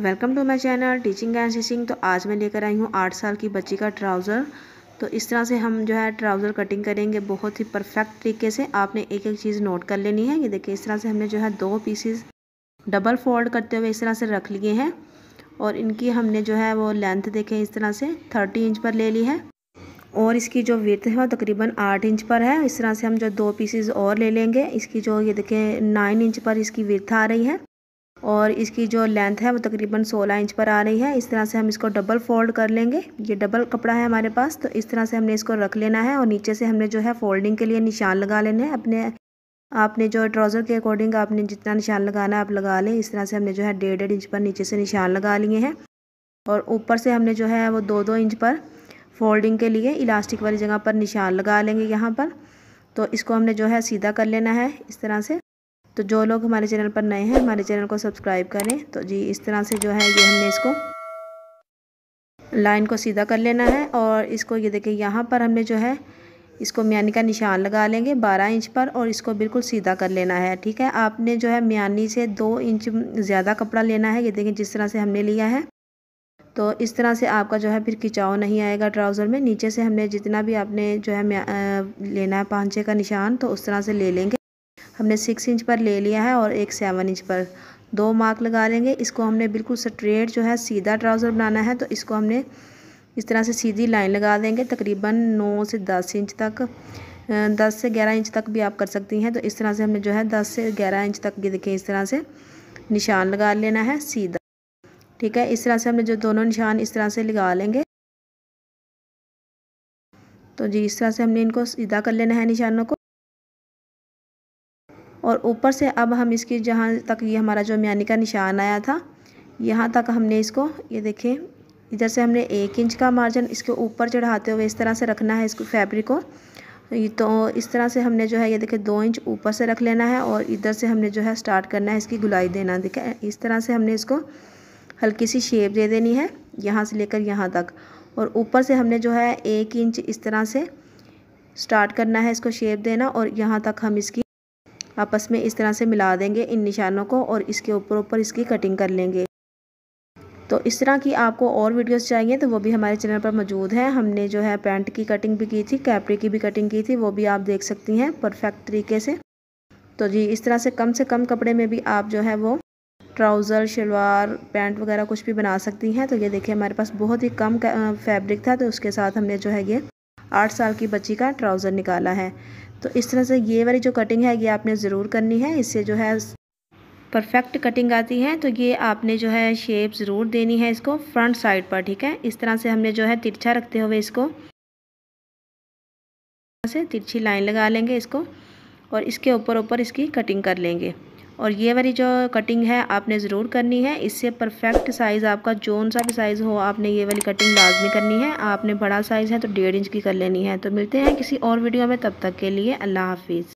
welcome to my channel teaching and stitching तो आज मैं लेकर आई हूँ आठ साल की बच्ची का ट्राउज़र तो इस तरह से हम जो है ट्राउज़र कटिंग करेंगे बहुत ही परफेक्ट तरीके से आपने एक एक चीज़ नोट कर लेनी है ये देखिए इस तरह से हमने जो है दो पीसीज डबल फोल्ड करते हुए इस तरह से रख लिए हैं और इनकी हमने जो है वो लेंथ देखें इस तरह से थर्टी इंच पर ले ली है और इसकी जो विथ है वो तकरीबन आठ इंच पर है इस तरह से हम जो दो पीसीज और ले लेंगे इसकी जो ये देखें नाइन इंच पर इसकी विथ आ रही है और इसकी जो लेंथ है वो तकरीबन 16 इंच पर आ रही है इस तरह से हम इसको डबल फोल्ड कर लेंगे ये डबल कपड़ा है हमारे पास तो इस तरह से हमने इसको रख लेना है और नीचे से हमने जो है फोल्डिंग के लिए निशान लगा लेने हैं अपने आपने जो ट्राउज़र के अकॉर्डिंग आपने जितना निशान लगाना है आप लगा लें इस तरह से हमने जो है डेढ़ डेढ़ इंच पर नीचे से निशान लगा लिए हैं और ऊपर से हमने जो है वो दो दो इंच पर फोल्डिंग के लिए इलास्टिक वाली जगह पर निशान लगा लेंगे यहाँ पर तो इसको हमने जो है सीधा कर लेना है इस तरह से तो जो लोग हमारे चैनल पर नए हैं हमारे चैनल को सब्सक्राइब करें तो जी इस तरह से जो है ये हमने इसको लाइन को सीधा कर लेना है और इसको ये देखिए यहाँ पर हमने जो है इसको म्यानी का निशान लगा लेंगे 12 इंच पर और इसको बिल्कुल सीधा कर लेना है ठीक है आपने जो है म्यानी से दो इंच ज़्यादा कपड़ा लेना है ये देखिए जिस तरह से हमने लिया है तो इस तरह से आपका जो है फिर खिंचाव नहीं आएगा ट्राउज़र में नीचे से हमने जितना भी आपने जो है लेना है पांचे का निशान तो उस तरह से ले लेंगे हमने सिक्स इंच पर ले लिया है और एक सेवन इंच पर दो मार्क लगा लेंगे इसको हमने बिल्कुल स्ट्रेट जो है सीधा ट्राउज़र बनाना है तो इसको हमने इस तरह से सीधी लाइन लगा देंगे तकरीबन नौ से दस इंच तक दस से ग्यारह इंच तक भी आप कर सकती हैं तो इस तरह से हमने जो है दस से ग्यारह इंच तक भी देखें इस तरह से निशान लगा लेना है सीधा ठीक है इस तरह से हमने जो दोनों निशान इस तरह से लगा लेंगे तो जी इस तरह से हमने इनको सीधा कर लेना है निशानों को और ऊपर से अब हम इसकी जहाँ तक ये हमारा जो म्यानी का निशान आया था यहाँ तक हमने इसको ये देखें इधर से हमने एक इंच का मार्जिन इसके ऊपर चढ़ाते हुए इस तरह से रखना है इसको फैब्रिक को तो इस तरह से हमने जो है ये देखें दो इंच ऊपर से रख लेना है और इधर से हमने जो है स्टार्ट करना है इसकी गुलाई देना देखें इस तरह से हमने इसको हल्की सी शेप दे देनी है यहाँ से लेकर यहाँ तक और ऊपर से हमने जो है एक इंच इस तरह से स्टार्ट करना है इसको शेप देना और यहाँ तक हम इसकी आपस में इस तरह से मिला देंगे इन निशानों को और इसके ऊपर ऊपर इसकी कटिंग कर लेंगे तो इस तरह की आपको और वीडियोस चाहिए तो वो भी हमारे चैनल पर मौजूद हैं हमने जो है पैंट की कटिंग भी की थी कैपरी की भी कटिंग की थी वो भी आप देख सकती हैं परफेक्ट तरीके से तो जी इस तरह से कम से कम कपड़े में भी आप जो है वो ट्राउज़र शलवार पैंट वगैरह कुछ भी बना सकती हैं तो ये देखिए हमारे पास बहुत ही कम फैब्रिक था तो उसके साथ हमने जो है ये आठ साल की बच्ची का ट्राउज़र निकाला है तो इस तरह से ये वाली जो कटिंग है ये आपने ज़रूर करनी है इससे जो है परफेक्ट कटिंग आती है तो ये आपने जो है शेप ज़रूर देनी है इसको फ्रंट साइड पर ठीक है इस तरह से हमने जो है तिरछा रखते हुए इसको से तिरछी लाइन लगा लेंगे इसको और इसके ऊपर ऊपर इसकी कटिंग कर लेंगे और ये वाली जो कटिंग है आपने ज़रूर करनी है इससे परफेक्ट साइज़ आपका जोन सा भी साइज़ हो आपने ये वाली कटिंग लाजमी करनी है आपने बड़ा साइज़ है तो डेढ़ इंच की कर लेनी है तो मिलते हैं किसी और वीडियो में तब तक के लिए अल्लाह हाफिज़